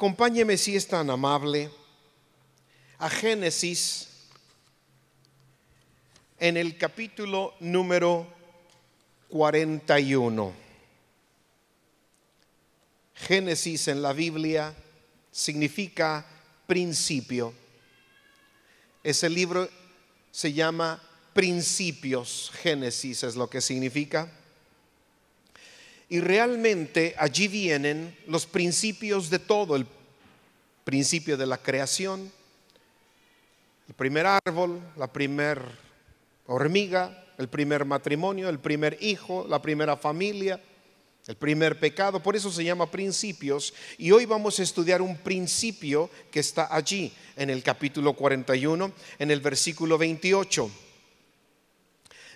Acompáñeme si es tan amable a Génesis en el capítulo número 41. Génesis en la Biblia significa principio. Ese libro se llama Principios. Génesis es lo que significa. Y realmente allí vienen los principios de todo, el principio de la creación, el primer árbol, la primer hormiga, el primer matrimonio, el primer hijo, la primera familia, el primer pecado. Por eso se llama principios. Y hoy vamos a estudiar un principio que está allí, en el capítulo 41, en el versículo 28.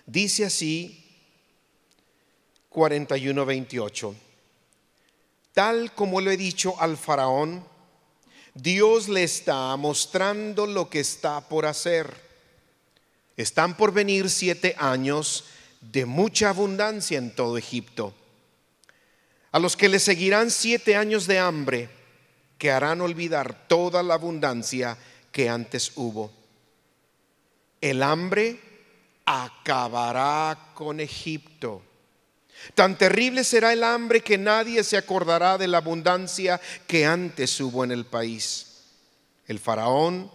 Dice así 41, 28. Tal como lo he dicho al faraón, Dios le está mostrando lo que está por hacer. Están por venir siete años de mucha abundancia en todo Egipto. A los que le seguirán siete años de hambre, que harán olvidar toda la abundancia que antes hubo. El hambre acabará con Egipto. Tan terrible será el hambre que nadie se acordará de la abundancia que antes hubo en el país. El faraón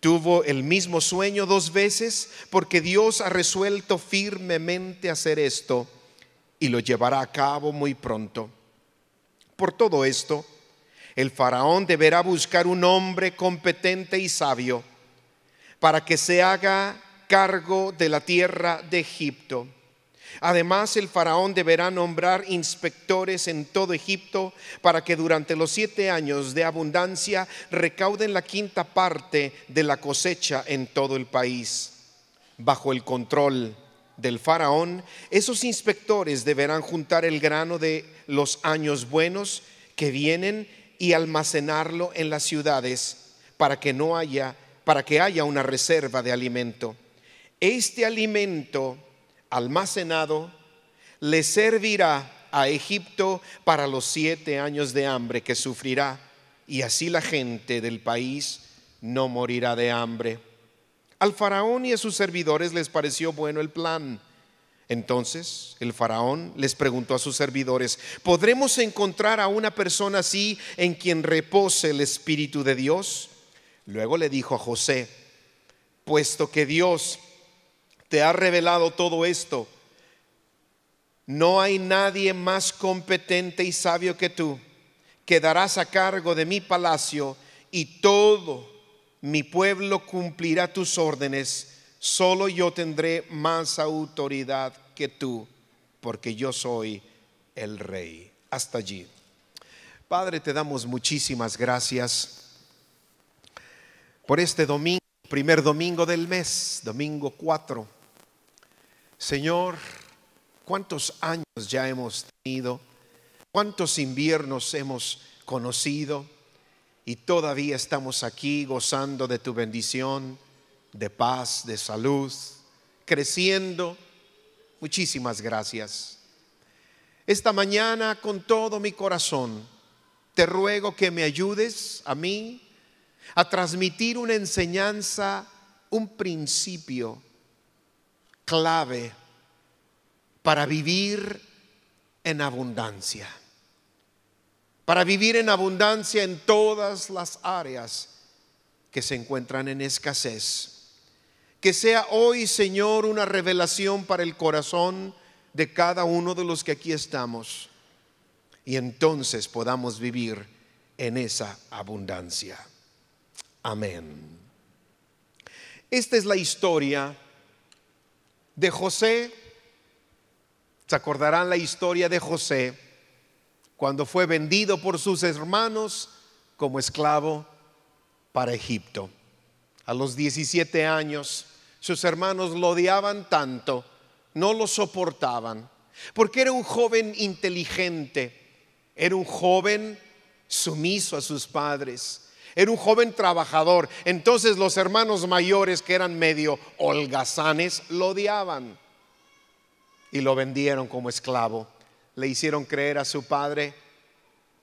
tuvo el mismo sueño dos veces porque Dios ha resuelto firmemente hacer esto y lo llevará a cabo muy pronto. Por todo esto, el faraón deberá buscar un hombre competente y sabio para que se haga cargo de la tierra de Egipto Además, el faraón deberá nombrar inspectores en todo Egipto para que durante los siete años de abundancia recauden la quinta parte de la cosecha en todo el país. Bajo el control del faraón, esos inspectores deberán juntar el grano de los años buenos que vienen y almacenarlo en las ciudades para que no haya para que haya una reserva de alimento. Este alimento almacenado, le servirá a Egipto para los siete años de hambre que sufrirá, y así la gente del país no morirá de hambre. Al faraón y a sus servidores les pareció bueno el plan. Entonces el faraón les preguntó a sus servidores, ¿podremos encontrar a una persona así en quien repose el Espíritu de Dios? Luego le dijo a José, puesto que Dios te ha revelado todo esto. No hay nadie más competente y sabio que tú. Quedarás a cargo de mi palacio y todo mi pueblo cumplirá tus órdenes. Solo yo tendré más autoridad que tú, porque yo soy el rey. Hasta allí. Padre, te damos muchísimas gracias por este domingo, primer domingo del mes, domingo 4 Señor, cuántos años ya hemos tenido, cuántos inviernos hemos conocido y todavía estamos aquí gozando de tu bendición, de paz, de salud, creciendo. Muchísimas gracias. Esta mañana con todo mi corazón te ruego que me ayudes a mí a transmitir una enseñanza, un principio clave para vivir en abundancia. Para vivir en abundancia en todas las áreas que se encuentran en escasez. Que sea hoy, Señor, una revelación para el corazón de cada uno de los que aquí estamos. Y entonces podamos vivir en esa abundancia. Amén. Esta es la historia de José. Se acordarán la historia de José cuando fue vendido por sus hermanos como esclavo para Egipto. A los 17 años sus hermanos lo odiaban tanto, no lo soportaban, porque era un joven inteligente, era un joven sumiso a sus padres, era un joven trabajador. Entonces los hermanos mayores, que eran medio holgazanes, lo odiaban y lo vendieron como esclavo. Le hicieron creer a su padre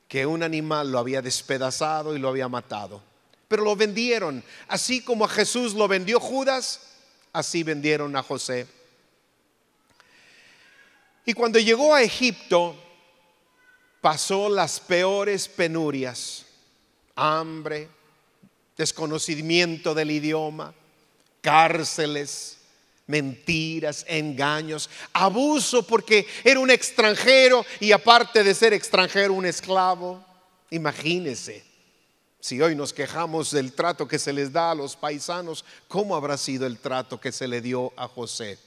que un animal lo había despedazado y lo había matado. Pero lo vendieron. Así como a Jesús lo vendió Judas, así vendieron a José. Y cuando llegó a Egipto, pasó las peores penurias hambre, desconocimiento del idioma, cárceles, mentiras, engaños, abuso porque era un extranjero y aparte de ser extranjero un esclavo. Imagínese, si hoy nos quejamos del trato que se les da a los paisanos, ¿cómo habrá sido el trato que se le dio a José?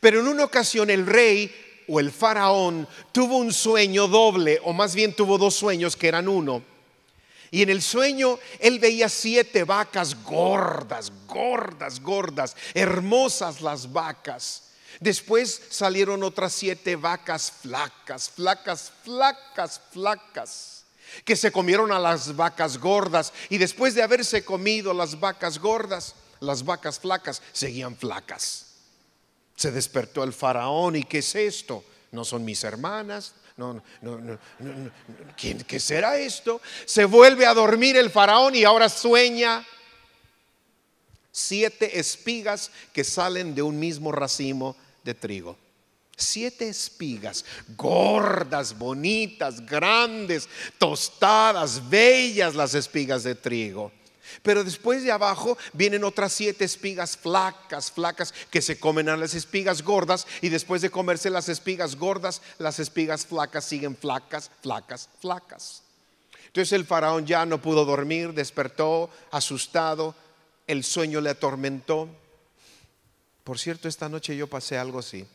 Pero en una ocasión el rey o el faraón tuvo un sueño doble, o más bien tuvo dos sueños que eran uno. Y en el sueño él veía siete vacas gordas, gordas, gordas, hermosas las vacas. Después salieron otras siete vacas flacas, flacas, flacas, flacas, que se comieron a las vacas gordas. Y después de haberse comido las vacas gordas, las vacas flacas seguían flacas. Se despertó el faraón y ¿qué es esto? No son mis hermanas, no, no, no, ¿quién, ¿qué será esto? Se vuelve a dormir el faraón y ahora sueña siete espigas que salen de un mismo racimo de trigo. Siete espigas, gordas, bonitas, grandes, tostadas, bellas las espigas de trigo. Pero después de abajo vienen otras siete espigas flacas, flacas, que se comen a las espigas gordas y después de comerse las espigas gordas, las espigas flacas siguen flacas, flacas, flacas. Entonces el faraón ya no pudo dormir, despertó asustado, el sueño le atormentó. Por cierto, esta noche yo pasé algo así.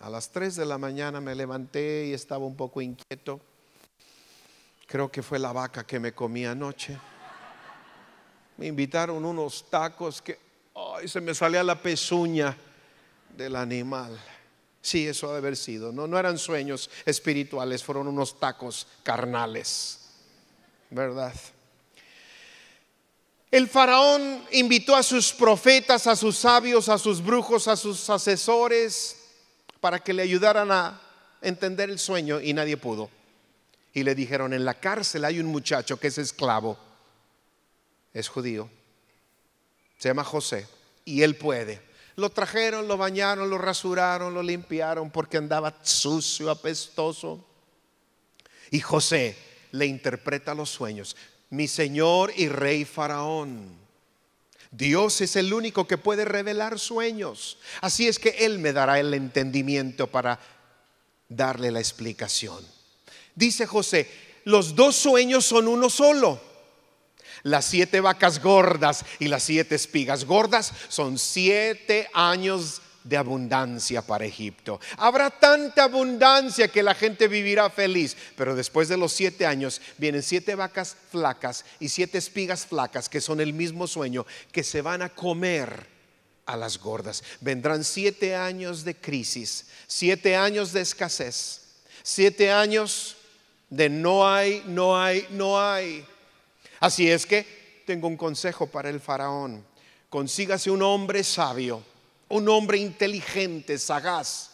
A las 3 de la mañana me levanté y estaba un poco inquieto. Creo que fue la vaca que me comí anoche me invitaron unos tacos que ay se me salía la pezuña del animal. Sí, eso ha de haber sido. No, no eran sueños espirituales, fueron unos tacos carnales. ¿Verdad? El faraón invitó a sus profetas, a sus sabios, a sus brujos, a sus asesores, para que le ayudaran a entender el sueño y nadie pudo. Y le dijeron, en la cárcel hay un muchacho que es esclavo es judío, se llama José y él puede. Lo trajeron, lo bañaron, lo rasuraron, lo limpiaron porque andaba sucio, apestoso. Y José le interpreta los sueños. Mi Señor y Rey Faraón. Dios es el único que puede revelar sueños. Así es que Él me dará el entendimiento para darle la explicación. Dice José, los dos sueños son uno solo las siete vacas gordas y las siete espigas gordas son siete años de abundancia para Egipto. Habrá tanta abundancia que la gente vivirá feliz, pero después de los siete años vienen siete vacas flacas y siete espigas flacas, que son el mismo sueño, que se van a comer a las gordas. Vendrán siete años de crisis, siete años de escasez, siete años de no hay, no hay, no hay. Así es que tengo un consejo para el faraón. Consígase un hombre sabio, un hombre inteligente, sagaz,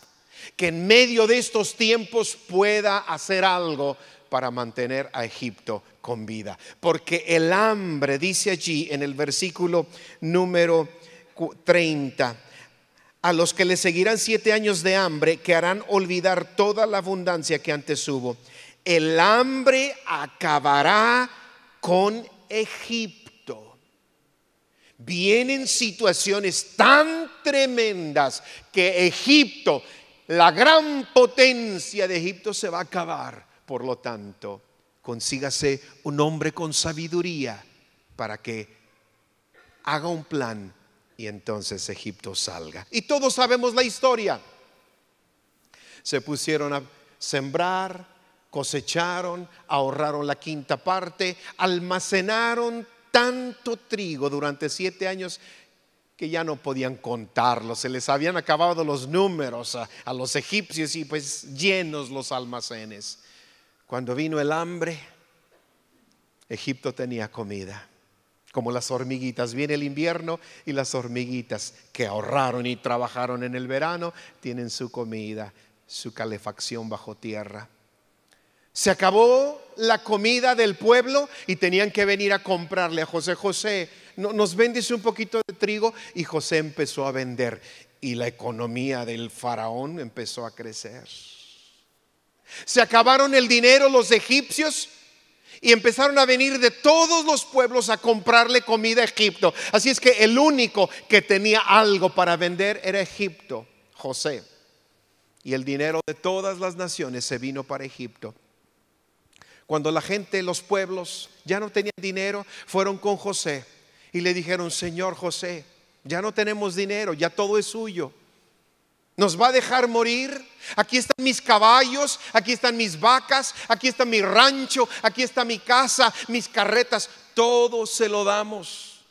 que en medio de estos tiempos pueda hacer algo para mantener a Egipto con vida. Porque el hambre, dice allí en el versículo número 30, a los que le seguirán siete años de hambre, que harán olvidar toda la abundancia que antes hubo. El hambre acabará con Egipto. Vienen situaciones tan tremendas que Egipto, la gran potencia de Egipto se va a acabar. Por lo tanto, consígase un hombre con sabiduría para que haga un plan y entonces Egipto salga. Y todos sabemos la historia. Se pusieron a sembrar, cosecharon, ahorraron la quinta parte, almacenaron tanto trigo durante siete años que ya no podían contarlo, se les habían acabado los números a, a, los egipcios y pues llenos los almacenes. Cuando vino el hambre, Egipto tenía comida, como las hormiguitas. Viene el invierno y las hormiguitas que ahorraron y trabajaron en el verano tienen su comida, su calefacción bajo tierra. Se acabó la comida del pueblo y tenían que venir a comprarle a José. José, nos vendes un poquito de trigo y José empezó a vender y la economía del faraón empezó a crecer. Se acabaron el dinero los egipcios y empezaron a venir de todos los pueblos a comprarle comida a Egipto. Así es que el único que tenía algo para vender era Egipto, José. Y el dinero de todas las naciones se vino para Egipto. Cuando la gente, los pueblos, ya no tenían dinero, fueron con José y le dijeron, Señor José, ya no tenemos dinero, ya todo es suyo. ¿Nos va a dejar morir? Aquí están mis caballos, aquí están mis vacas, aquí está mi rancho, aquí está mi casa, mis carretas, todo se lo damos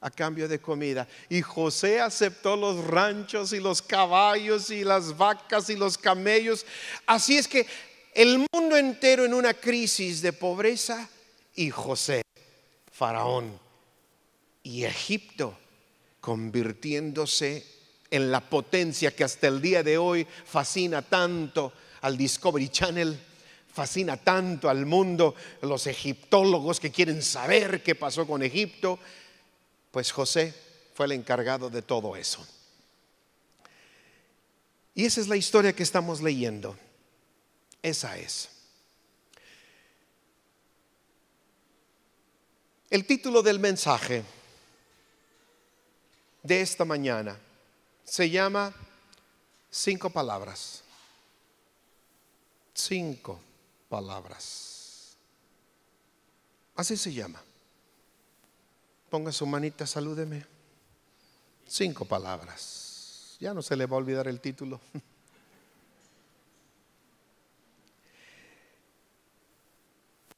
a cambio de comida. Y José aceptó los ranchos y los caballos y las vacas y los camellos. Así es que el mundo entero en una crisis de pobreza y José, faraón, y Egipto convirtiéndose en la potencia que hasta el día de hoy fascina tanto al Discovery Channel, fascina tanto al mundo, los egiptólogos que quieren saber qué pasó con Egipto, pues José fue el encargado de todo eso. Y esa es la historia que estamos leyendo. Esa es. El título del mensaje de esta mañana se llama Cinco Palabras. Cinco Palabras. Así se llama. Ponga su manita, salúdeme. Cinco palabras. Ya no se le va a olvidar el título.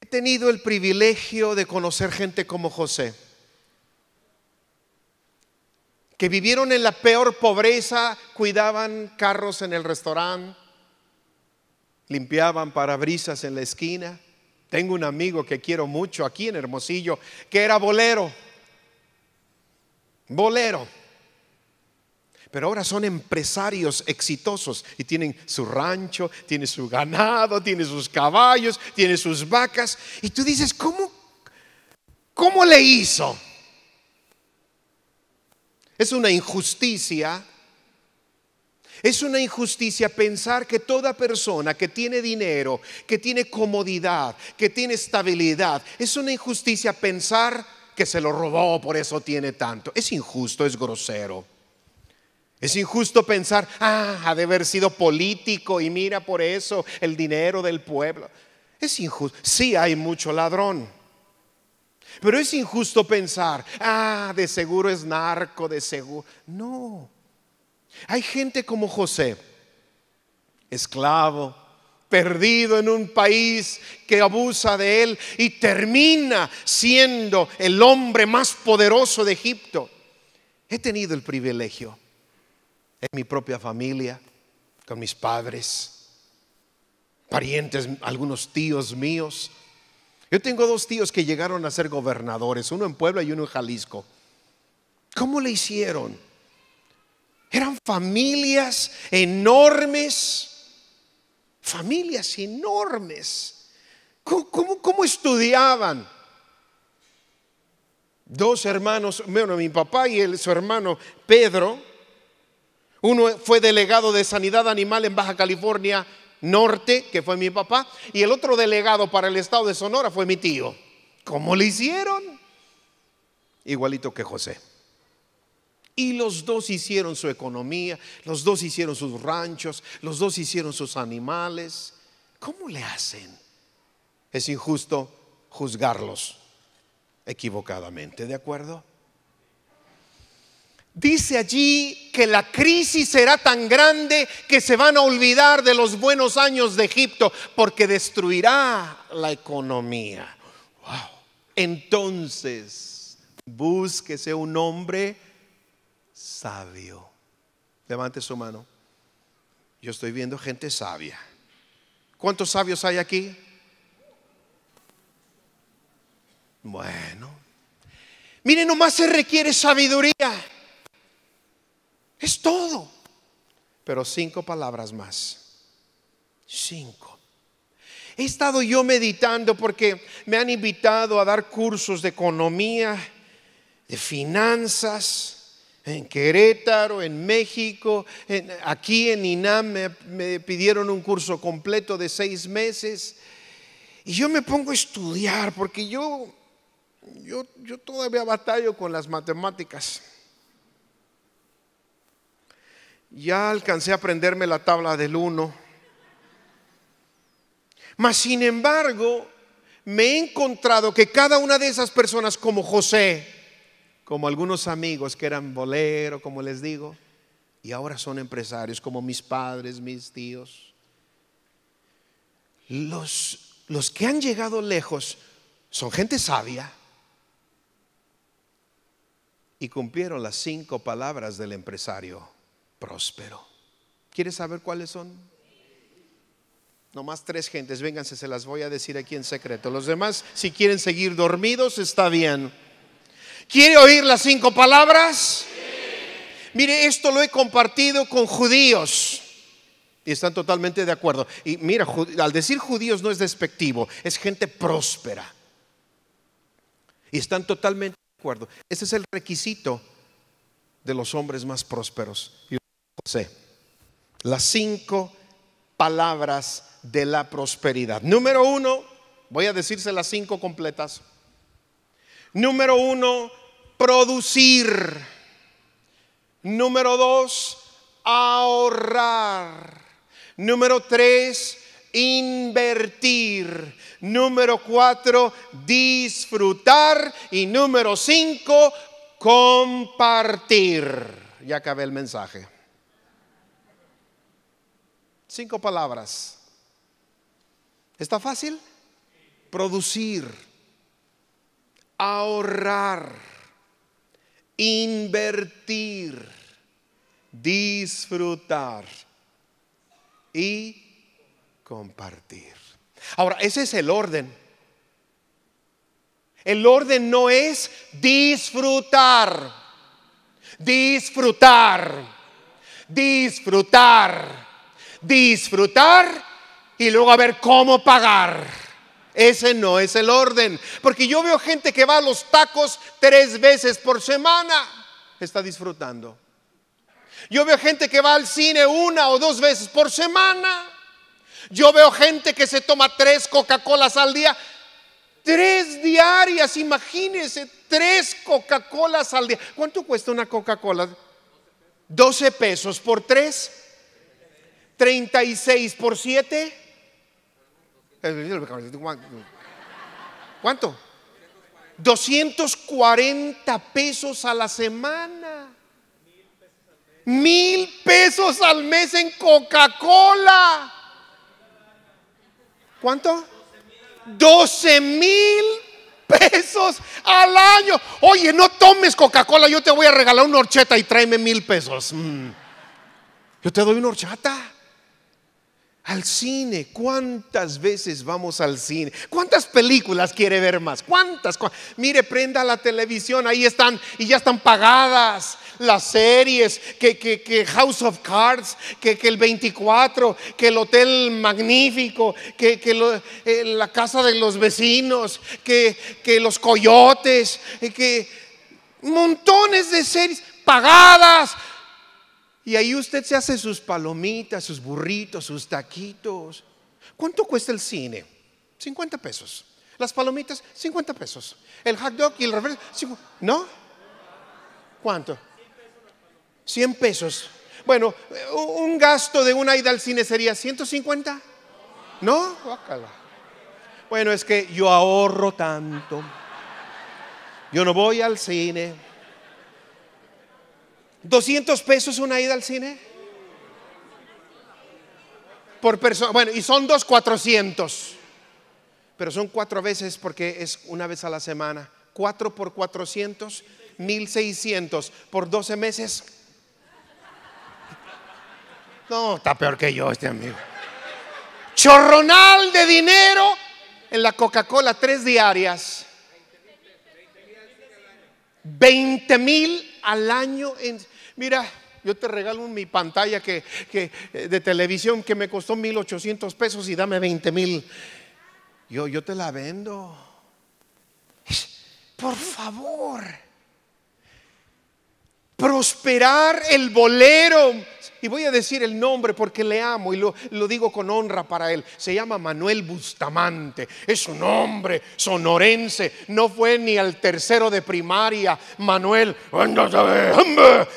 tenido el privilegio de conocer gente como José, que vivieron en la peor pobreza, cuidaban carros en el restaurante, limpiaban parabrisas en la esquina. Tengo un amigo que quiero mucho aquí en Hermosillo, que era bolero, bolero pero ahora son empresarios exitosos y tienen su rancho, tiene su ganado, tiene sus caballos, tiene sus vacas. Y tú dices, ¿cómo, cómo le hizo? Es una injusticia. Es una injusticia pensar que toda persona que tiene dinero, que tiene comodidad, que tiene estabilidad, es una injusticia pensar que se lo robó, por eso tiene tanto. Es injusto, es grosero. Es injusto pensar, ah, ha de haber sido político y mira por eso el dinero del pueblo. Es injusto. Sí hay mucho ladrón. Pero es injusto pensar, ah, de seguro es narco, de seguro. No. Hay gente como José, esclavo, perdido en un país que abusa de él y termina siendo el hombre más poderoso de Egipto. He tenido el privilegio en mi propia familia, con mis padres, parientes, algunos tíos míos. Yo tengo dos tíos que llegaron a ser gobernadores, uno en Puebla y uno en Jalisco. ¿Cómo le hicieron? Eran familias enormes, familias enormes. ¿Cómo, cómo, estudiaban? Dos hermanos, bueno, mi papá y su hermano Pedro, uno fue delegado de sanidad animal en Baja California Norte, que fue mi papá, y el otro delegado para el estado de Sonora fue mi tío. ¿Cómo le hicieron? Igualito que José. Y los dos hicieron su economía, los dos hicieron sus ranchos, los dos hicieron sus animales. ¿Cómo le hacen? Es injusto juzgarlos equivocadamente, ¿de acuerdo? Dice allí que la crisis será tan grande que se van a olvidar de los buenos años de Egipto porque destruirá la economía. Wow. Entonces, búsquese un hombre sabio. Levante su mano. Yo estoy viendo gente sabia. ¿Cuántos sabios hay aquí? Bueno. miren, nomás se requiere sabiduría. Es todo. Pero cinco palabras más. Cinco. He estado yo meditando porque me han invitado a dar cursos de economía, de finanzas, en Querétaro, en México, aquí en INAM me, pidieron un curso completo de seis meses. Y yo me pongo a estudiar porque yo yo, yo, todavía batallo con las matemáticas. Ya alcancé a aprenderme la tabla del uno Mas, sin embargo, me he encontrado que cada una de esas personas, como José, como algunos amigos que eran bolero como les digo, y ahora son empresarios, como mis padres, mis tíos, los que han llegado lejos son gente sabia y cumplieron las cinco palabras del empresario próspero. ¿quiere saber cuáles son? Nomás tres gentes, vénganse, se las voy a decir aquí en secreto. Los demás, si quieren seguir dormidos, está bien. ¿Quiere oír las cinco palabras? Mire, esto lo he compartido con judíos. Y están totalmente de acuerdo. Y mira, al decir judíos no es despectivo, es gente próspera. Y están totalmente de acuerdo. Ese es el requisito de los hombres más prósperos. José. Las cinco palabras de la prosperidad. Número uno, voy a decirse las cinco completas. Número uno, producir. Número dos, ahorrar. Número tres, invertir. Número cuatro, disfrutar. Y número cinco, compartir. Ya acabé el mensaje. Cinco palabras. ¿Está fácil? Producir, ahorrar, invertir, disfrutar y compartir. Ahora, ese es el orden. El orden no es disfrutar, disfrutar, disfrutar disfrutar y luego a ver cómo pagar. Ese no es el orden. Porque yo veo gente que va a los tacos tres veces por semana. Está disfrutando. Yo veo gente que va al cine una o dos veces por semana. Yo veo gente que se toma tres Coca-Colas al día. Tres diarias, imagínense, tres Coca-Colas al día. ¿Cuánto cuesta una Coca-Cola? 12 pesos por tres. 36 por 7. ¿Cuánto? 240 pesos a la semana. Mil pesos al mes en Coca-Cola. ¿Cuánto? 12 mil pesos al año. Oye, no tomes Coca-Cola, yo te voy a regalar una horchata y tráeme mil pesos. Mm. Yo te doy una horchata al cine. ¿Cuántas veces vamos al cine? ¿Cuántas películas quiere ver más? ¿Cuántas? Mire, prenda la televisión, ahí están y ya están pagadas las series, que, que, que House of Cards, que, el 24, que el Hotel Magnífico, que, eh, la casa de los vecinos, que, que los coyotes, que montones de series pagadas y ahí usted se hace sus palomitas, sus burritos, sus taquitos. ¿Cuánto cuesta el cine? 50 pesos. Las palomitas, 50 pesos. El hot dog y el refresco, ¿no? ¿Cuánto? 100 pesos. Bueno, un gasto de una ida al cine sería 150. ¿No? Bueno, es que yo ahorro tanto. Yo no voy al cine. ¿200 pesos una ida al cine? Por persona. Bueno, y son dos 400. Pero son cuatro veces porque es una vez a la semana. Cuatro por 400, 1600. Por 12 meses. No, está peor que yo este amigo. Chorronal de dinero en la Coca-Cola, tres diarias. 20 mil al año. En, mira, yo te regalo mi pantalla que, eh, de televisión que me costó 1.800 pesos y dame 20 mil. Yo, yo te la vendo. Por favor prosperar el bolero. Y voy a decir el nombre porque le amo y lo, digo con honra para él. Se llama Manuel Bustamante. Es un hombre sonorense. No fue ni al tercero de primaria. Manuel,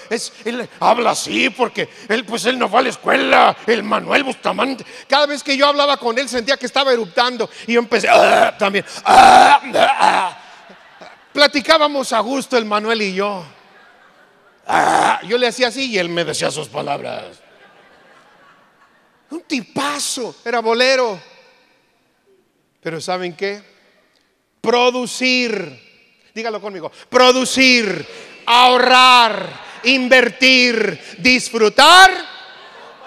es, habla así porque él, pues él no fue a la escuela. El Manuel Bustamante. Cada vez que yo hablaba con él sentía que estaba eruptando. Y yo empecé ah", también. Ah", ah". Platicábamos a gusto el Manuel y yo. Ah, yo le hacía así y él me decía sus palabras. Un tipazo, era bolero. Pero ¿saben qué? Producir, dígalo conmigo, producir, ahorrar, invertir, disfrutar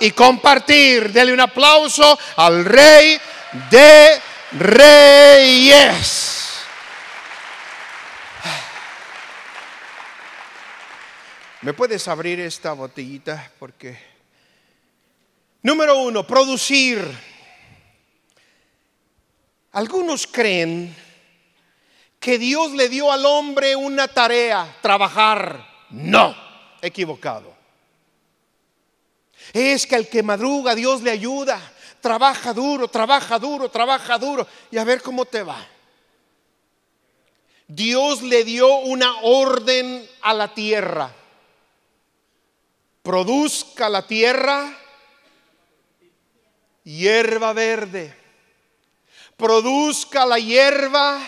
y compartir. Dele un aplauso al rey de reyes. ¿Me puedes abrir esta botellita? Porque. Número uno, producir. Algunos creen que Dios le dio al hombre una tarea, trabajar. No, equivocado. Es que al que madruga Dios le ayuda. Trabaja duro, trabaja duro, trabaja duro y a ver cómo te va. Dios le dio una orden a la tierra produzca la tierra hierba verde, produzca la hierba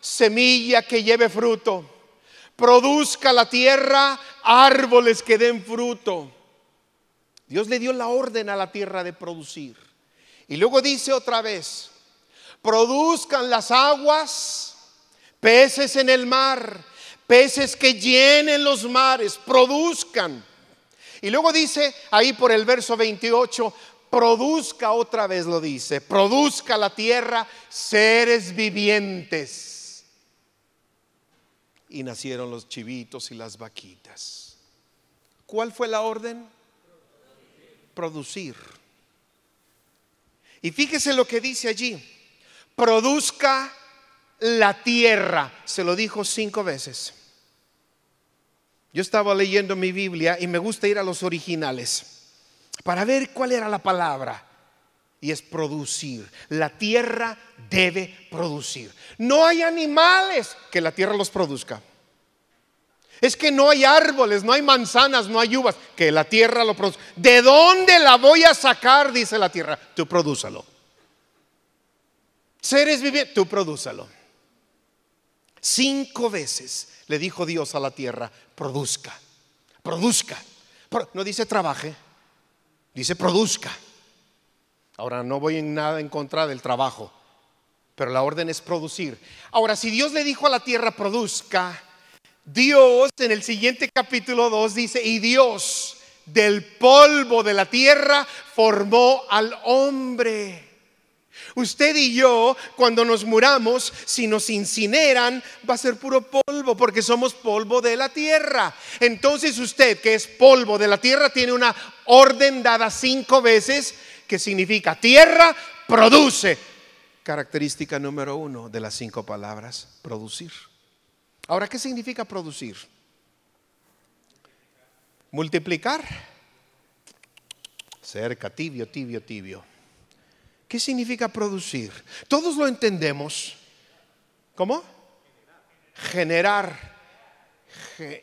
semilla que lleve fruto, produzca la tierra árboles que den fruto. Dios le dio la orden a la tierra de producir. Y luego dice otra vez, produzcan las aguas, peces en el mar, peces que llenen los mares, produzcan. Y luego dice ahí por el verso 28, produzca otra vez lo dice, produzca la tierra seres vivientes. Y nacieron los chivitos y las vaquitas. ¿Cuál fue la orden? Producir. Y fíjese lo que dice allí. Produzca la tierra. Se lo dijo cinco veces. Yo estaba leyendo mi Biblia y me gusta ir a los originales para ver cuál era la palabra. Y es producir. La tierra debe producir. No hay animales que la tierra los produzca. Es que no hay árboles, no hay manzanas, no hay uvas, que la tierra lo produzca. ¿De dónde la voy a sacar? Dice la tierra. Tú prodúzalo. Seres vivientes, tú prodúzalo. Cinco veces le dijo Dios a la tierra, produzca, produzca. No dice trabaje, dice produzca. Ahora no voy en nada en contra del trabajo, pero la orden es producir. Ahora, si Dios le dijo a la tierra, produzca, Dios en el siguiente capítulo 2 dice, y Dios del polvo de la tierra formó al hombre. Usted y yo, cuando nos muramos, si nos incineran, va a ser puro polvo, porque somos polvo de la tierra. Entonces usted, que es polvo de la tierra, tiene una orden dada cinco veces, que significa tierra, produce. Característica número uno de las cinco palabras, producir. Ahora, ¿qué significa producir? Multiplicar. Cerca, tibio, tibio, tibio ¿Qué significa producir? Todos lo entendemos. ¿Cómo? Generar.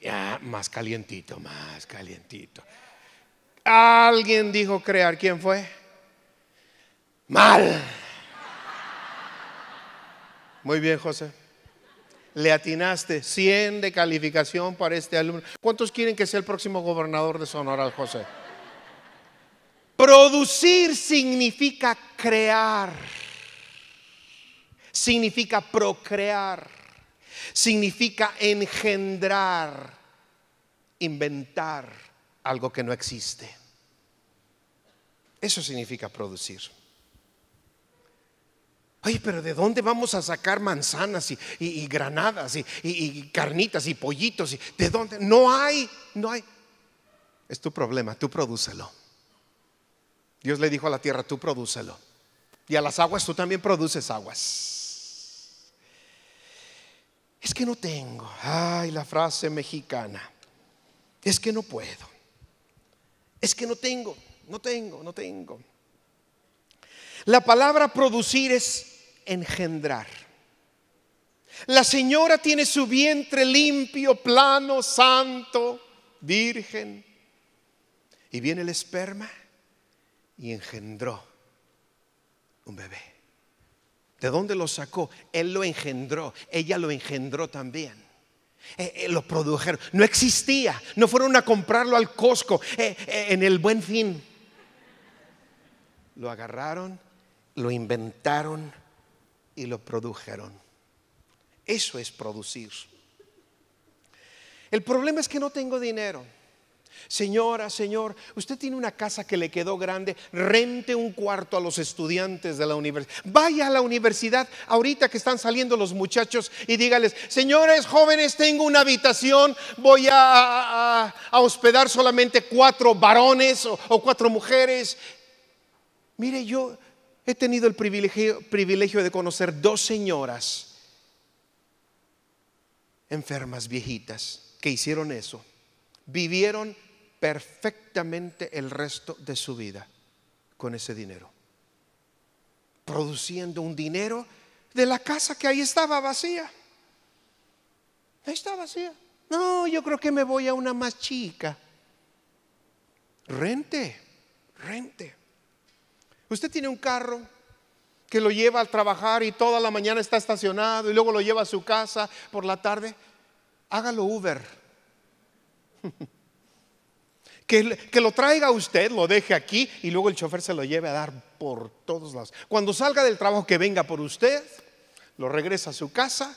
Ah, más calientito, más calientito. Alguien dijo crear. ¿Quién fue? Mal. Muy bien, José. Le atinaste 100 de calificación para este alumno. ¿Cuántos quieren que sea el próximo gobernador de Sonora, José? Producir significa crear, significa procrear, significa engendrar, inventar algo que no existe. Eso significa producir. Ay, pero ¿de dónde vamos a sacar manzanas y, granadas y, y, carnitas y pollitos? ¿De dónde? No hay, no hay. Es tu problema, tú prodúcelo. Dios le dijo a la tierra, tú prodúcelo. Y a las aguas tú también produces aguas. Es que no tengo. Ay, la frase mexicana. Es que no puedo. Es que no tengo, no tengo, no tengo. La palabra producir es engendrar. La señora tiene su vientre limpio, plano, santo, virgen. Y viene el esperma y engendró un bebé. ¿De dónde lo sacó? Él lo engendró, ella lo engendró también. Eh, eh, lo produjeron, no existía, no fueron a comprarlo al Costco eh, en el buen fin. Lo agarraron, lo inventaron y lo produjeron. Eso es producir. El problema es que no tengo dinero. Señora, señor, usted tiene una casa que le quedó grande, rente un cuarto a los estudiantes de la universidad. Vaya a la universidad ahorita que están saliendo los muchachos y dígales, señores jóvenes, tengo una habitación, voy a, hospedar solamente cuatro varones o, o cuatro mujeres. Mire, yo he tenido el privilegio, privilegio de conocer dos señoras enfermas viejitas que hicieron eso. Vivieron perfectamente el resto de su vida con ese dinero. Produciendo un dinero de la casa que ahí estaba vacía. Ahí está vacía. No, yo creo que me voy a una más chica. Rente, rente. Usted tiene un carro que lo lleva al trabajar y toda la mañana está estacionado y luego lo lleva a su casa por la tarde. Hágalo Uber. Que, lo traiga usted, lo deje aquí y luego el chofer se lo lleve a dar por todos lados. Cuando salga del trabajo que venga por usted, lo regresa a su casa,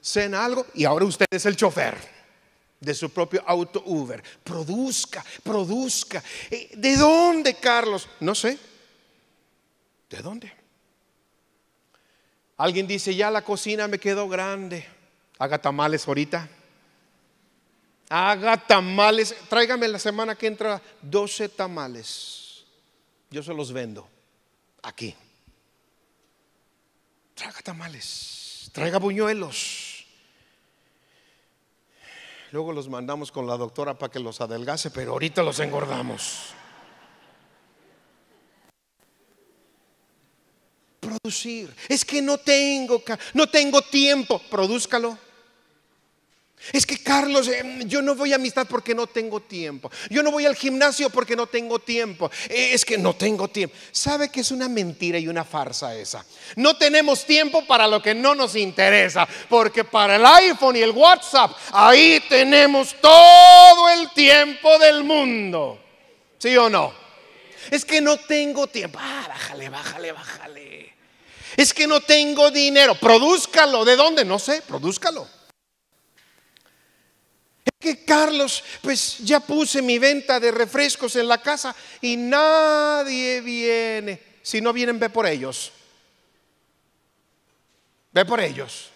cena algo y ahora usted es el chofer de su propio auto Uber. Produzca, produzca. Eh, ¿De dónde, Carlos? No sé. ¿De dónde? Alguien dice, ya la cocina me quedó grande. Haga tamales ahorita. Haga tamales. Tráigame la semana que entra 12 tamales. Yo se los vendo aquí. Traiga tamales. Traiga buñuelos. Luego los mandamos con la doctora para que los adelgase, pero ahorita los engordamos. Producir. Es que no tengo, no tengo tiempo. prodúzcalo es que Carlos, em, yo no voy a amistad porque no tengo tiempo. Yo no voy al gimnasio porque no tengo tiempo. Eh, es que no tengo tiempo. ¿Sabe que es una mentira y una farsa esa? No tenemos tiempo para lo que no nos interesa. Porque para el iPhone y el WhatsApp, ahí tenemos todo el tiempo del mundo. ¿Sí o no? Es que no tengo tiempo. Ah, bájale, bájale, bájale. Es que no tengo dinero. Produzcalo. ¿De dónde? No sé. Produzcalo. Es que Carlos, pues ya puse mi venta de refrescos en la casa y nadie viene. Si no vienen, ve por ellos. Ve por ellos.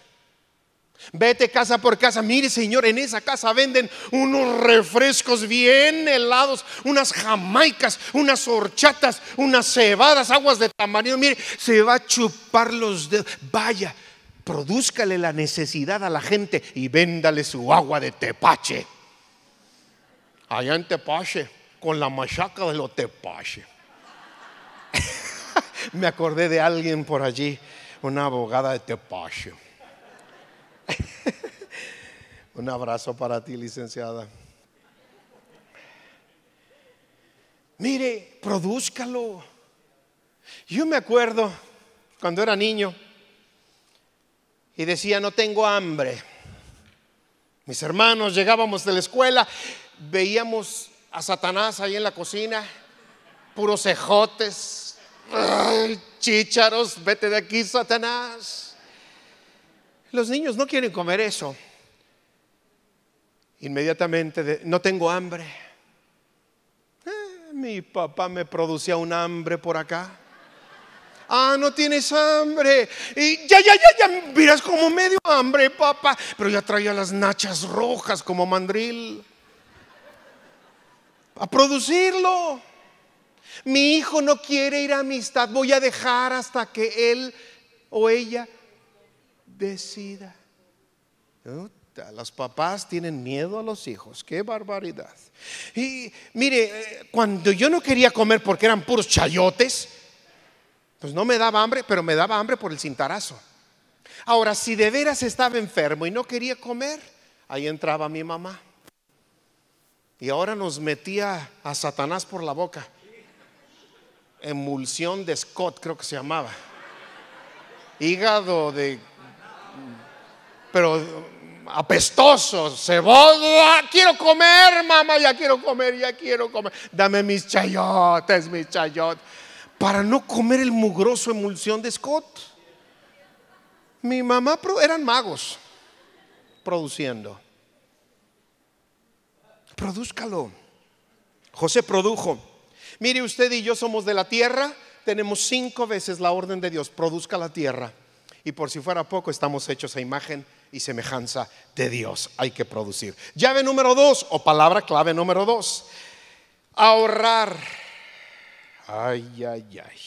Vete casa por casa. Mire, señor, en esa casa venden unos refrescos bien helados, unas jamaicas, unas horchatas, unas cebadas, aguas de tamarindo. Mire, se va a chupar los dedos. Vaya, Produzcale la necesidad a la gente y véndale su agua de tepache. Allá en Tepache, con la machaca de los tepache. Me acordé de alguien por allí, una abogada de Tepache. Un abrazo para ti, licenciada. Mire, prodúzcalo. Yo me acuerdo cuando era niño, y decía, no tengo hambre. Mis hermanos, llegábamos de la escuela, veíamos a Satanás ahí en la cocina, puros cejotes, chícharos, vete de aquí, Satanás. Los niños no quieren comer eso. Inmediatamente, no tengo hambre. Eh, mi papá me producía un hambre por acá ah, no tienes hambre. Y ya, ya, ya, ya, miras como medio hambre, papá. Pero ya traía las nachas rojas como mandril. A producirlo. Mi hijo no quiere ir a amistad. Voy a dejar hasta que él o ella decida. Los papás tienen miedo a los hijos, qué barbaridad. Y mire, eh, cuando yo no quería comer porque eran puros chayotes, pues no me daba hambre, pero me daba hambre por el cintarazo. Ahora, si de veras estaba enfermo y no quería comer, ahí entraba mi mamá. Y ahora nos metía a Satanás por la boca. Emulsión de Scott, creo que se llamaba. Hígado de. Pero apestoso, cebolla. Quiero comer, mamá, ya quiero comer, ya quiero comer. Dame mis chayotes, mis chayotes para no comer el mugroso emulsión de Scott. Mi mamá eran magos produciendo. Produzcalo. José produjo. Mire, usted y yo somos de la tierra, tenemos cinco veces la orden de Dios, produzca la tierra. Y por si fuera poco, estamos hechos a imagen y semejanza de Dios. Hay que producir. Llave número dos, o palabra clave número dos, ahorrar. Ay, ay, ay.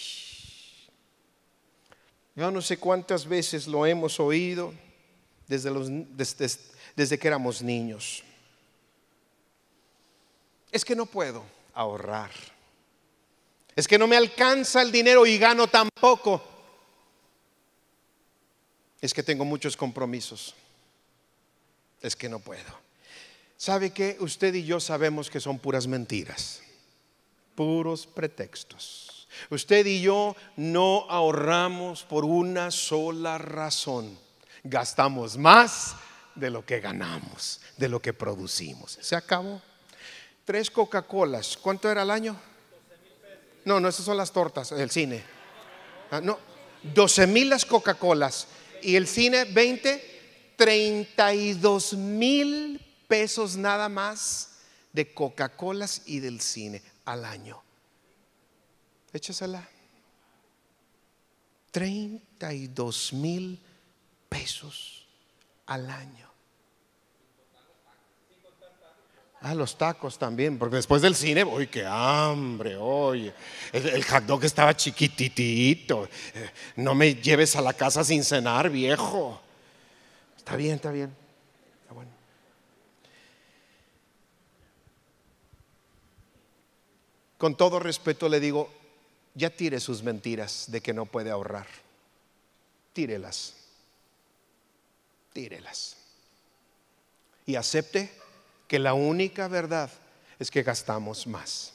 Yo no sé cuántas veces lo hemos oído desde, desde que éramos niños. Es que no puedo ahorrar. Es que no me alcanza el dinero y gano tampoco. Es que tengo muchos compromisos. Es que no puedo. ¿Sabe que Usted y yo sabemos que son puras mentiras puros pretextos. Usted y yo no ahorramos por una sola razón. Gastamos más de lo que ganamos, de lo que producimos. Se acabó. Tres Coca-Colas. ¿Cuánto era el año? No, no, esas son las tortas, el cine. Ah, no, 12 mil las Coca-Colas y el cine 20, 32 mil pesos nada más de Coca-Colas y del cine al año. Échasela. 32 mil pesos al año. A ah, los tacos también, porque después del cine, uy, qué hambre, oye. El, el hot dog estaba chiquititito. Eh, no me lleves a la casa sin cenar, viejo. Está bien, está bien. Con todo respeto le digo, ya tire sus mentiras de que no puede ahorrar. Tírelas. Tírelas. Y acepte que la única verdad es que gastamos más.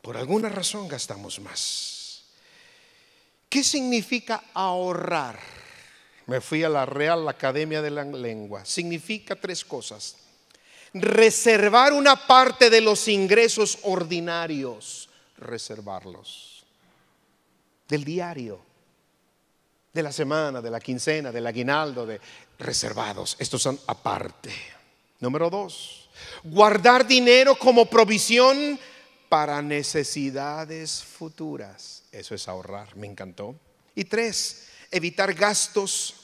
Por alguna razón gastamos más. ¿Qué significa ahorrar? Me fui a la Real Academia de la Lengua. Significa tres cosas reservar una parte de los ingresos ordinarios, reservarlos, del diario, de la semana, de la quincena, del aguinaldo, de reservados, estos son aparte. Número dos, guardar dinero como provisión para necesidades futuras. Eso es ahorrar, me encantó. Y tres, evitar gastos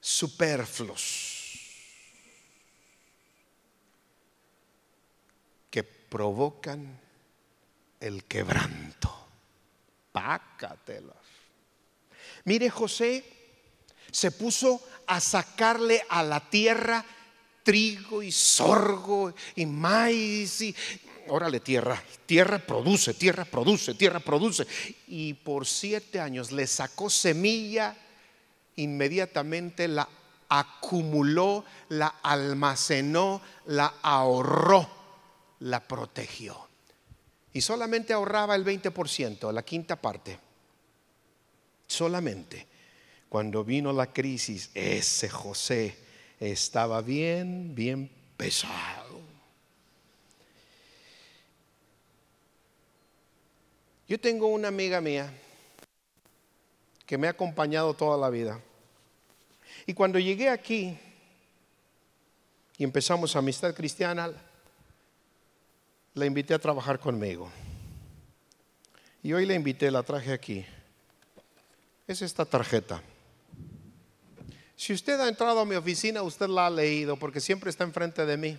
superfluos. provocan el quebranto. Pácatelas. Mire, José se puso a sacarle a la tierra trigo y sorgo y maíz y órale tierra, tierra produce, tierra produce, tierra produce. Y por siete años le sacó semilla, inmediatamente la acumuló, la almacenó, la ahorró la protegió. Y solamente ahorraba el 20%, la quinta parte. Solamente. Cuando vino la crisis, ese José estaba bien, bien pesado. Yo tengo una amiga mía que me ha acompañado toda la vida. Y cuando llegué aquí y empezamos amistad cristiana, la invité a trabajar conmigo. Y hoy la invité, la traje aquí. Es esta tarjeta. Si usted ha entrado a mi oficina, usted la ha leído porque siempre está enfrente de mí.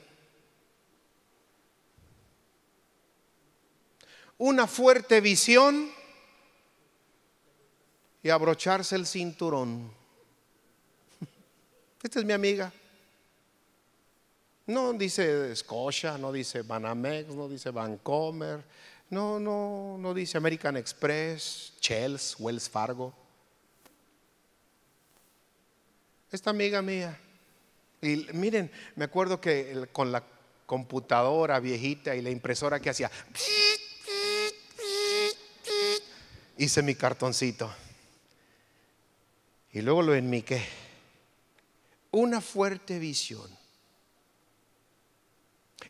Una fuerte visión y abrocharse el cinturón. Esta es mi amiga. No dice Scotia, no dice Banamex, no dice Vancomer, no, no, no dice American Express, Chels, Wells Fargo. Esta amiga mía, y miren, me acuerdo que con la computadora viejita y la impresora que hacía, hice mi cartoncito. Y luego lo enmiqué. Una fuerte visión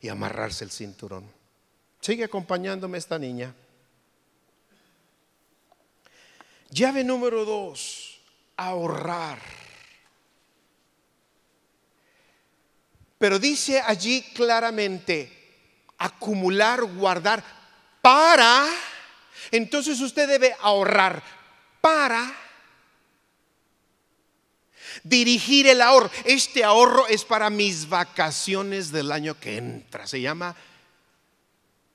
y amarrarse el cinturón. Sigue acompañándome esta niña. Llave número dos, ahorrar. Pero dice allí claramente, acumular, guardar para. Entonces usted debe ahorrar para dirigir el ahorro. Este ahorro es para mis vacaciones del año que entra. Se llama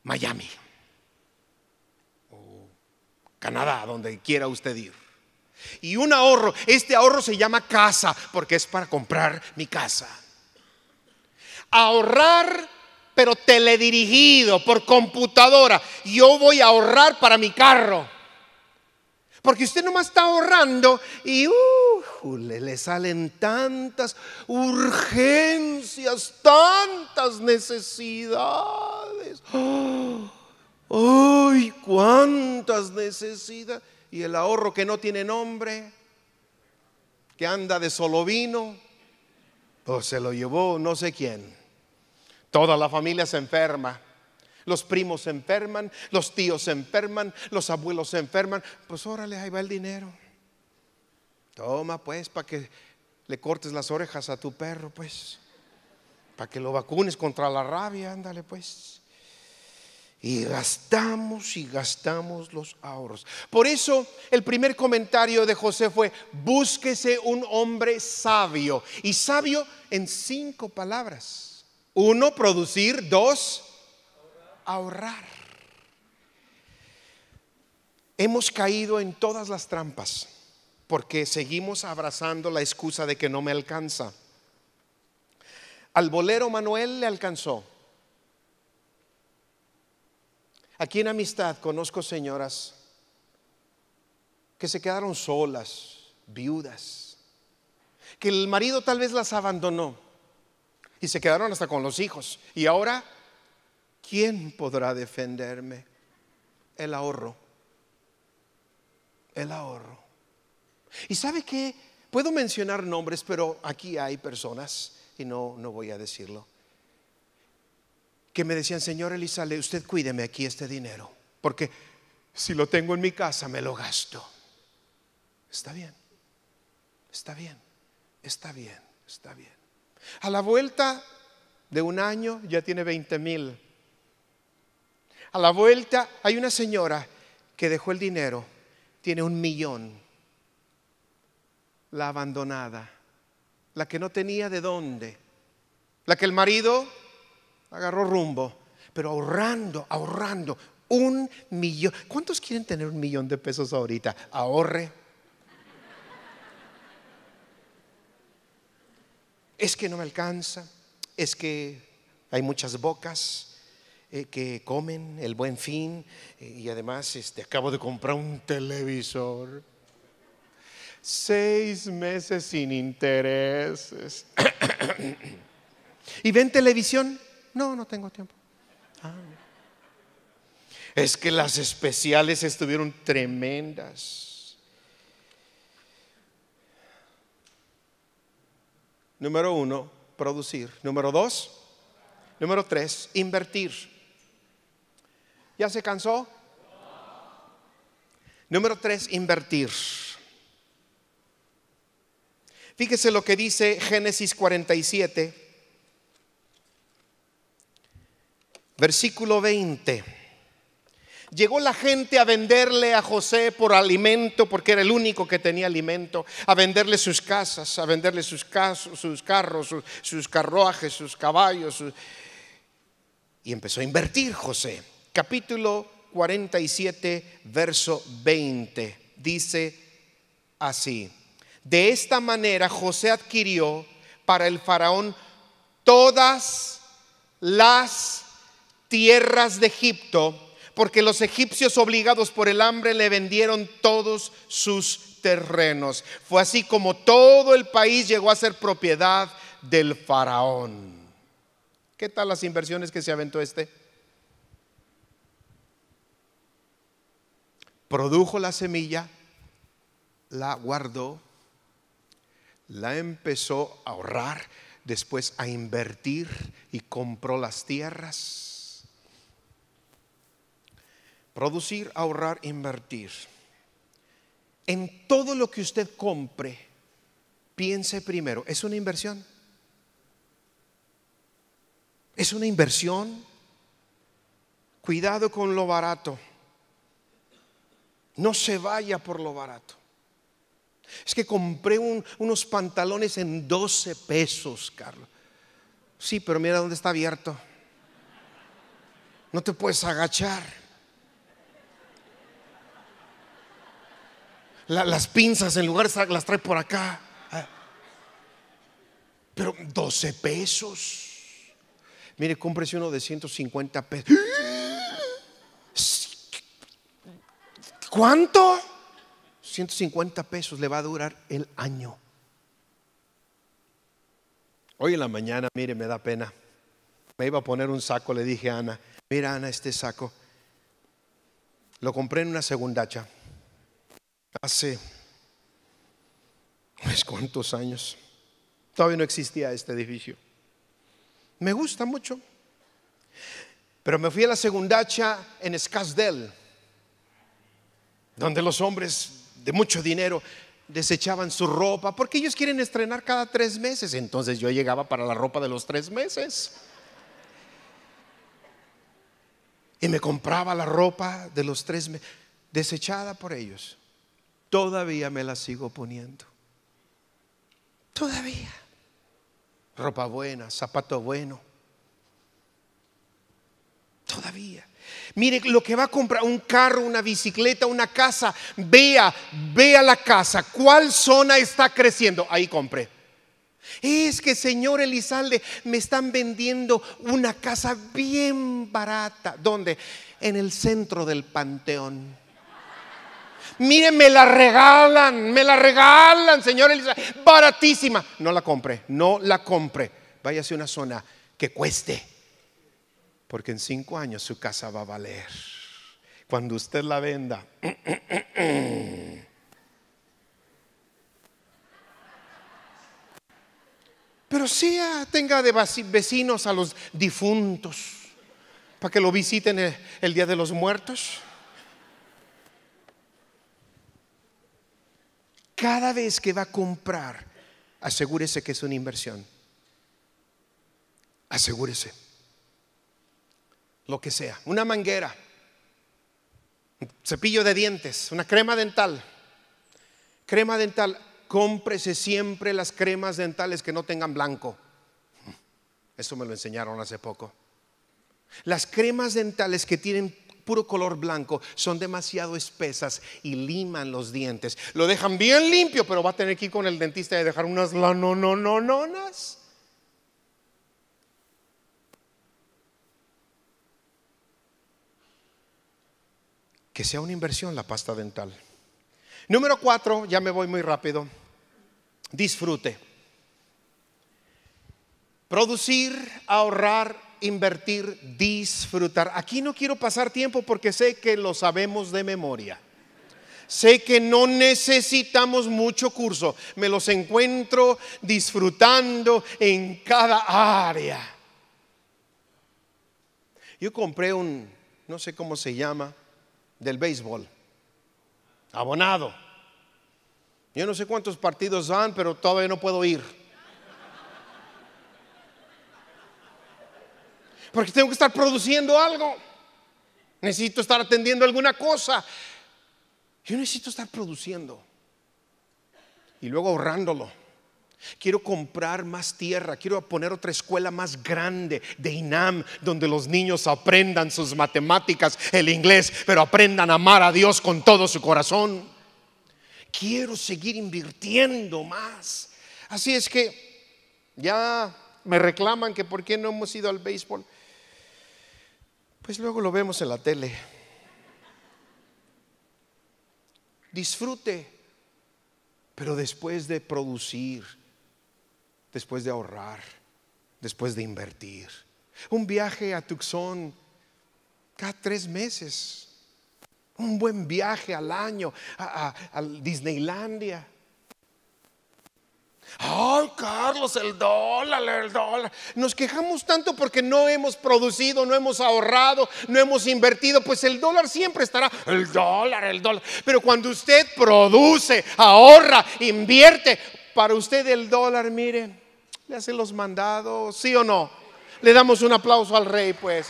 Miami o Canadá, donde quiera usted ir. Y un ahorro, este ahorro se llama casa porque es para comprar mi casa. Ahorrar pero teledirigido por computadora. Yo voy a ahorrar para mi carro. Porque usted nomás está ahorrando y uh, le, salen tantas urgencias, tantas necesidades. ¡Oh! ¡Ay, cuántas necesidades! Y el ahorro que no tiene nombre, que anda de solo vino, pues se lo llevó no sé quién. Toda la familia se enferma. Los primos se enferman, los tíos se enferman, los abuelos se enferman. Pues órale, ahí va el dinero. Toma pues para que le cortes las orejas a tu perro, pues. Para que lo vacunes contra la rabia, ándale pues. Y gastamos y gastamos los ahorros. Por eso el primer comentario de José fue, búsquese un hombre sabio. Y sabio en cinco palabras. Uno, producir. Dos, ahorrar. Hemos caído en todas las trampas porque seguimos abrazando la excusa de que no me alcanza. Al bolero Manuel le alcanzó. Aquí en amistad conozco señoras que se quedaron solas, viudas, que el marido tal vez las abandonó y se quedaron hasta con los hijos. Y ahora ¿quién podrá defenderme? El ahorro. El ahorro. ¿Y sabe qué? Puedo mencionar nombres, pero aquí hay personas, y no, no voy a decirlo, que me decían, Señor Elizale, usted cuídeme aquí este dinero, porque si lo tengo en mi casa me lo gasto. Está bien, está bien, está bien, está bien. A la vuelta de un año ya tiene 20 mil a la vuelta hay una señora que dejó el dinero, tiene un millón. La abandonada, la que no tenía de dónde, la que el marido agarró rumbo, pero ahorrando, ahorrando, un millón. ¿Cuántos quieren tener un millón de pesos ahorita? Ahorre. Es que no me alcanza, es que hay muchas bocas, eh, que comen, el buen fin, eh, y además este, acabo de comprar un televisor. Seis meses sin intereses. ¿Y ven televisión? No, no tengo tiempo. Ah. Es que las especiales estuvieron tremendas. Número uno, producir. Número dos, número tres, invertir. ¿Ya se cansó? Número tres, invertir. Fíjese lo que dice Génesis 47, versículo 20. Llegó la gente a venderle a José por alimento, porque era el único que tenía alimento, a venderle sus casas, a venderle sus, sus carros, sus, carruajes, sus caballos. Y empezó a invertir José capítulo 47, verso 20. Dice así, de esta manera José adquirió para el faraón todas las tierras de Egipto, porque los egipcios obligados por el hambre le vendieron todos sus terrenos. Fue así como todo el país llegó a ser propiedad del faraón. ¿Qué tal las inversiones que se aventó este? produjo la semilla, la guardó, la empezó a ahorrar, después a invertir y compró las tierras. Producir, ahorrar, invertir. En todo lo que usted compre, piense primero, ¿es una inversión? ¿Es una inversión? Cuidado con lo barato. No se vaya por lo barato. Es que compré unos pantalones en 12 pesos, Carlos. Sí, pero mira dónde está abierto. No te puedes agachar. las pinzas en lugar las trae por acá. Ah. Pero 12 pesos. Mire, cómprese uno de 150 pesos. ¿Cuánto? 150 pesos le va a durar el año. Hoy en la mañana, mire, me da pena. Me iba a poner un saco, le dije a Ana, mira Ana, este saco. Lo compré en una segundacha. Hace, pues cuántos años. Todavía no existía este edificio. Me gusta mucho. Pero me fui a la segundacha en escasdel donde los hombres de mucho dinero desechaban su ropa, porque ellos quieren estrenar cada tres meses. Entonces yo llegaba para la ropa de los tres meses. Y me compraba la ropa de los tres meses, desechada por ellos. Todavía me la sigo poniendo. Todavía. Ropa buena, zapato bueno. Todavía. Mire lo que va a comprar, un carro, una bicicleta, una casa. Vea, vea la casa. ¿Cuál zona está creciendo? Ahí compre. Es que, señor Elizalde, me están vendiendo una casa bien barata. ¿Dónde? En el centro del panteón. Mire, me la regalan, me la regalan, señor Elizalde. Baratísima. No la compre, no la compre. Váyase a una zona que cueste porque en cinco años su casa va a valer. Cuando usted la venda, pero sí ah, tenga de vecinos a los difuntos para que lo visiten el, eh, el, Día de los Muertos. Cada vez que va a comprar, asegúrese que es una inversión. Asegúrese lo que sea, una manguera, un cepillo de dientes, una crema dental. Crema dental, cómprese siempre las cremas dentales que no tengan blanco. Eso me lo enseñaron hace poco. Las cremas dentales que tienen puro color blanco son demasiado espesas y liman los dientes. Lo dejan bien limpio, pero va a tener que ir con el dentista y dejar unas lanonononas. que sea una inversión la pasta dental. Número cuatro, ya me voy muy rápido, disfrute. Producir, ahorrar, invertir, disfrutar. Aquí no quiero pasar tiempo porque sé que lo sabemos de memoria. Sé que no necesitamos mucho curso. Me los encuentro disfrutando en cada área. Yo compré un, no sé cómo se llama, del béisbol. Abonado. Yo no sé cuántos partidos van, pero todavía no puedo ir. Porque tengo que estar produciendo algo. Necesito estar atendiendo alguna cosa. Yo necesito estar produciendo. Y luego ahorrándolo. Quiero comprar más tierra, quiero poner otra escuela más grande de INAM, donde los niños aprendan sus matemáticas, el inglés, pero aprendan a amar a Dios con todo su corazón. Quiero seguir invirtiendo más. Así es que ya me reclaman que por qué no hemos ido al béisbol. Pues luego lo vemos en la tele. Disfrute, pero después de producir después de ahorrar, después de invertir. Un viaje a Tucson cada tres meses. Un buen viaje al año a, Disneylandia. Ay, Carlos, el dólar, el dólar. Nos quejamos tanto porque no hemos producido, no hemos ahorrado, no hemos invertido. Pues el dólar siempre estará, el dólar, el dólar. Pero cuando usted produce, ahorra, invierte, para usted el dólar, miren, le hace los mandados, ¿sí o no? Le damos un aplauso al rey, pues.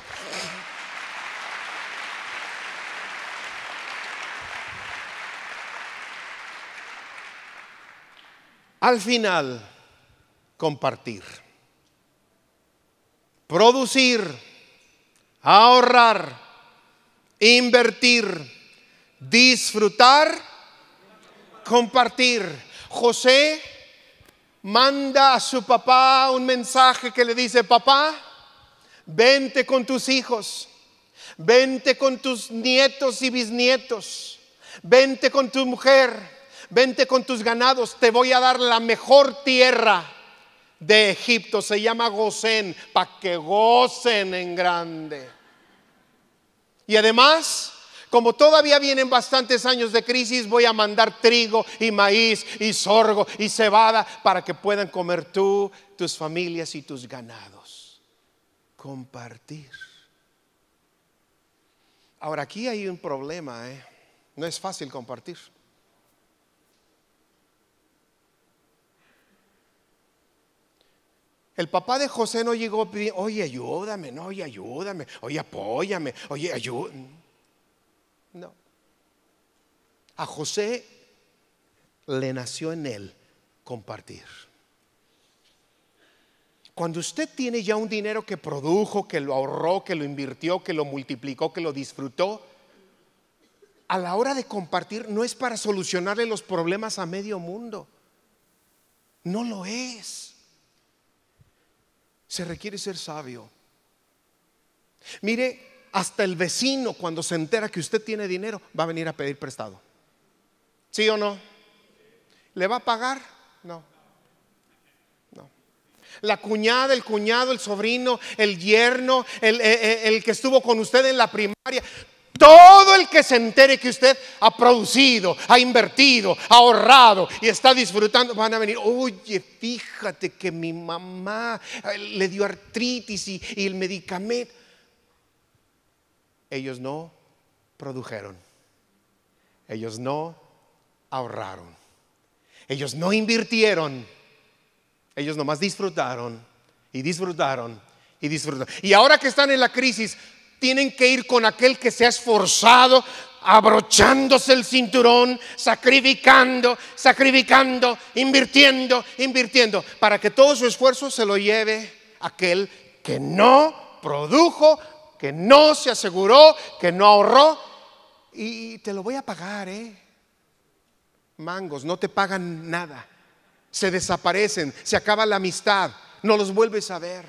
Al final, compartir, producir, ahorrar, invertir, disfrutar, compartir. José manda a su papá un mensaje que le dice, papá, vente con tus hijos, vente con tus nietos y bisnietos, vente con tu mujer, vente con tus ganados, te voy a dar la mejor tierra de Egipto, se llama Gosén, para que gocen en grande. Y además como todavía vienen bastantes años de crisis, voy a mandar trigo y maíz y sorgo y cebada para que puedan comer tú, tus familias y tus ganados. Compartir. Ahora aquí hay un problema, ¿eh? no es fácil compartir. El papá de José no llegó pidiendo, oye, ayúdame, no, oye, ayúdame, oye, apóyame, oye, ayúdame. No. A José le nació en él compartir. Cuando usted tiene ya un dinero que produjo, que lo ahorró, que lo invirtió, que lo multiplicó, que lo disfrutó, a la hora de compartir no es para solucionarle los problemas a medio mundo. No lo es. Se requiere ser sabio. Mire, hasta el vecino, cuando se entera que usted tiene dinero, va a venir a pedir prestado. ¿Sí o no? ¿Le va a pagar? No. No. La cuñada, el cuñado, el sobrino, el yerno, el, eh, eh, que estuvo con usted en la primaria, todo el que se entere que usted ha producido, ha invertido, ha ahorrado y está disfrutando, van a venir, oye, fíjate que mi mamá eh, le dio artritis y el medicamento ellos no produjeron, ellos no ahorraron, ellos no invirtieron, ellos nomás disfrutaron y disfrutaron y disfrutaron. Y ahora que están en la crisis, tienen que ir con aquel que se ha esforzado, abrochándose el cinturón, sacrificando, sacrificando, invirtiendo, invirtiendo, para que todo su esfuerzo se lo lleve aquel que no produjo que no se aseguró, que no ahorró, y te lo voy a pagar, ¿eh? Mangos, no te pagan nada. Se desaparecen, se acaba la amistad, no los vuelves a ver.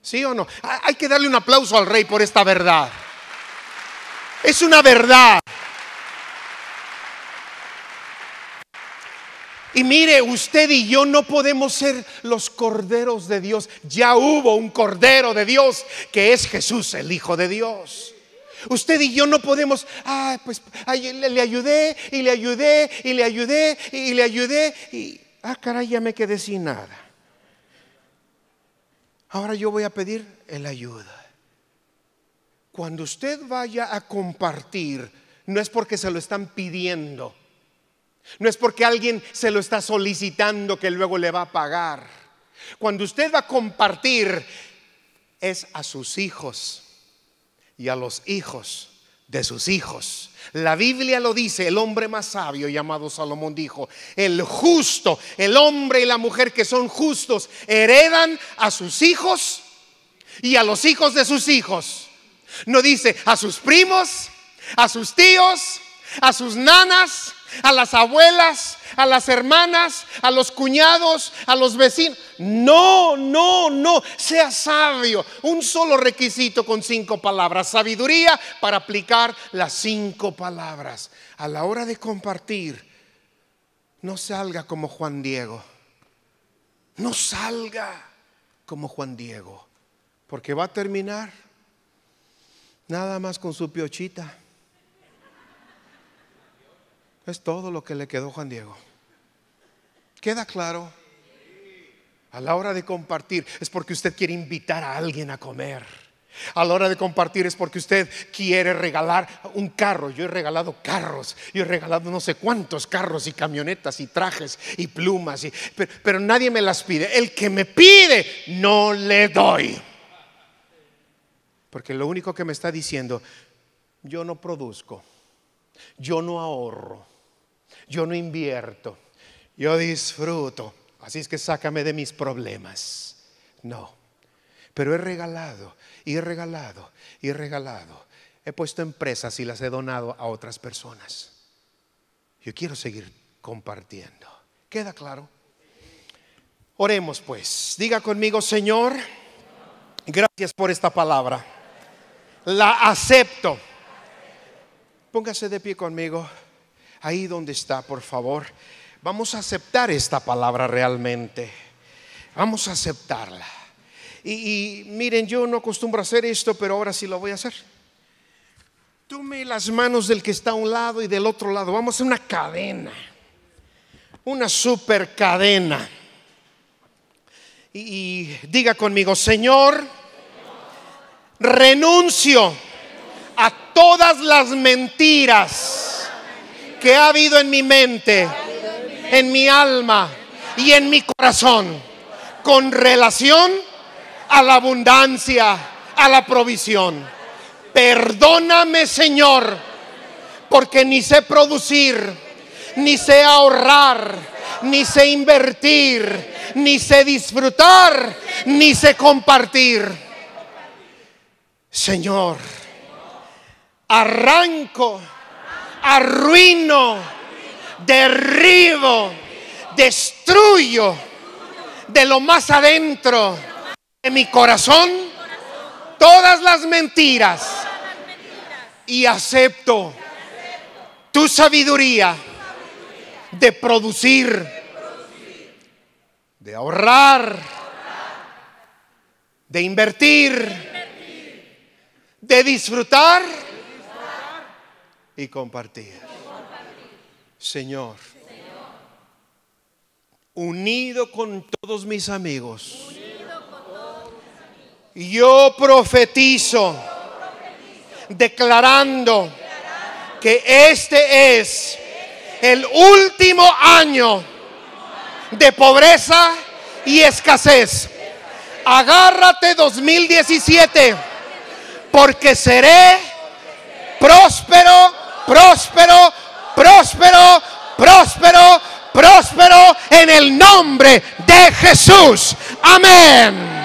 ¿Sí o no? Hay que darle un aplauso al rey por esta verdad. Es una verdad. Y mire, usted y yo no podemos ser los corderos de Dios. Ya hubo un cordero de Dios que es Jesús, el Hijo de Dios. Usted y yo no podemos, ah, pues le, ayudé y le ayudé y le ayudé y le ayudé y, ah, caray, ya me quedé sin nada. Ahora yo voy a pedir el ayuda. Cuando usted vaya a compartir, no es porque se lo están pidiendo no es porque alguien se lo está solicitando que luego le va a pagar. Cuando usted va a compartir, es a sus hijos y a los hijos de sus hijos. La Biblia lo dice, el hombre más sabio llamado Salomón dijo, el justo, el hombre y la mujer que son justos, heredan a sus hijos y a los hijos de sus hijos. No dice a sus primos, a sus tíos, a sus nanas, a las abuelas, a las hermanas, a los cuñados, a los vecinos. No, no, no. Sea sabio. Un solo requisito con cinco palabras. Sabiduría para aplicar las cinco palabras. A la hora de compartir, no salga como Juan Diego. No salga como Juan Diego. Porque va a terminar nada más con su piochita es todo lo que le quedó Juan Diego. ¿Queda claro? A la hora de compartir es porque usted quiere invitar a alguien a comer. A la hora de compartir es porque usted quiere regalar un carro. Yo he regalado carros, yo he regalado no sé cuántos carros y camionetas y trajes y plumas, pero nadie me las pide. El que me pide, no le doy. Porque lo único que me está diciendo, yo no produzco, yo no ahorro, yo no invierto, yo disfruto, así es que sácame de mis problemas. No, pero he regalado y he regalado y regalado. He puesto empresas y las he donado a otras personas. Yo quiero seguir compartiendo. ¿Queda claro? Oremos pues. Diga conmigo, Señor, gracias por esta palabra. La acepto. Póngase de pie conmigo ahí donde está, por favor. Vamos a aceptar esta palabra realmente. Vamos a aceptarla. Y, miren, yo no acostumbro a hacer esto, pero ahora sí lo voy a hacer. Tome las manos del que está a un lado y del otro lado. Vamos a hacer una cadena. Una super cadena. y diga conmigo, Señor, renuncio a todas las mentiras que ha habido en mi mente, en mi alma y en mi corazón con relación a la abundancia, a la provisión. Perdóname, Señor, porque ni sé producir, ni sé ahorrar, ni sé invertir, ni sé disfrutar, ni sé compartir. Señor, arranco arruino, derribo, destruyo de lo más adentro de mi corazón todas las mentiras y acepto tu sabiduría de producir, de ahorrar, de invertir, de disfrutar y compartir. Señor, unido con todos mis amigos, yo profetizo declarando que este es el último año de pobreza y escasez. Agárrate 2017, porque seré próspero próspero, próspero, próspero, próspero en el nombre de Jesús. Amén.